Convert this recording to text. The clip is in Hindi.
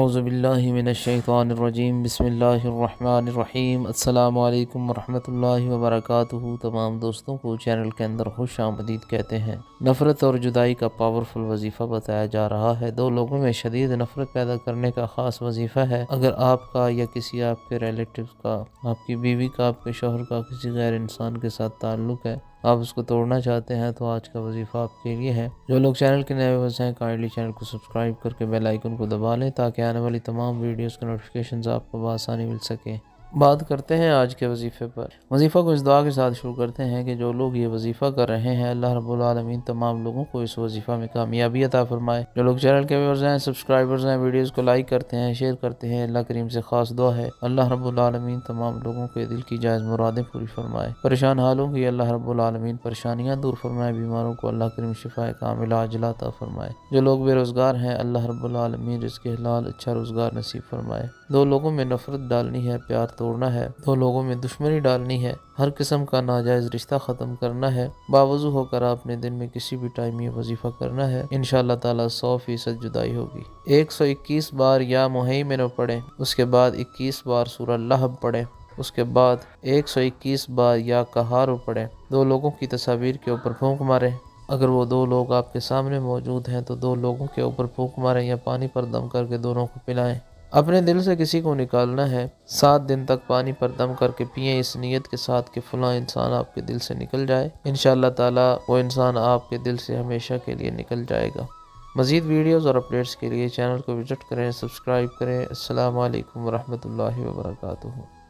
अज़बिल्लिमिनशैफ़ानरजीम बसमीम अल्लाम वरहल वबरक तमाम दोस्तों को चैनल के अंदर खुश आमदीद कहते हैं नफ़रत और जुदाई का पावरफुल वजीफ़ा बताया जा रहा है दो लोगों में शदीद नफ़रत पैदा करने का ख़ास वजीफ़ा है अगर आपका या किसी आपके रिलेटिव का आपकी बीवी का आपके शोहर का किसी गैर इंसान के साथ ताल्लुक़ है आप उसको तोड़ना चाहते हैं तो आज का वजीफ़ा आपके लिए है जो लोग चैनल के नए बस हैं काइंडली चैनल को सब्सक्राइब करके बेल आइकन को दबा लें ताकि आने वाली तमाम वीडियोस का नोटिफिकेशन आपको बसानी मिल सके बात करते हैं आज के वजीफ़े पर वजीफ़ा को इस दुआ के साथ शुरू करते हैं कि जो लोग ये वजीफ़ा कर रहे हैं अल्लाह रबालमीन तमाम लोगों को इस वजीफ़ा में कामयाबी अता फरमाए जो लोग चैनल के व्यवर्स हैं सब्सक्राइबर्स हैं वीडियोस को लाइक करते हैं शेयर करते हैं अल्लाह करीम से खास दुआ है अल्लाह रबालमीन तमाम लोगों के दिल की जायज़ मुरादें पूरी फरमाए परेशान हालों की अल्लाह रबालमीन परेशानियाँ दूर फरमाए बीमारों को अल्लाह करीम शिफा कामिला फरमाए जो लोग बेरोज़गार हैं अल्लाह रबालमीन इसके हलाल अच्छा रोज़गार नसीब फरमाए दो लोगों में नफरत डालनी है प्यार तो तोड़ना है दो लोगों में दुश्मनी डालनी है हर किस्म का नाजायज रिश्ता ख़त्म करना है बावजू होकर आपने दिन में किसी भी टाइम ये वजीफ़ा करना है इन ताला सौ फीसद जुदाई होगी एक सौ इक्कीस बार या मुहैमिन पढ़ें उसके बाद इक्कीस बार सूर लहब पढ़ें उसके बाद एक सौ इक्कीस बार या कहार पढ़ें दो लोगों की तस्वीर के ऊपर फूक मारें अगर वो दो लोग आपके सामने मौजूद हैं तो दो लोगों के ऊपर फूक मारें या पानी पर दम करके दोनों को पिलाएं अपने दिल से किसी को निकालना है सात दिन तक पानी पर दम करके पिए इस नीयत के साथ कि फलां इंसान आपके दिल से निकल जाए इन ताला वो इंसान आपके दिल से हमेशा के लिए निकल जाएगा मज़ीद वीडियोज़ और अपडेट्स के लिए चैनल को विज़िट करें सब्सक्राइब करें अल्लाम वरहमल वर्का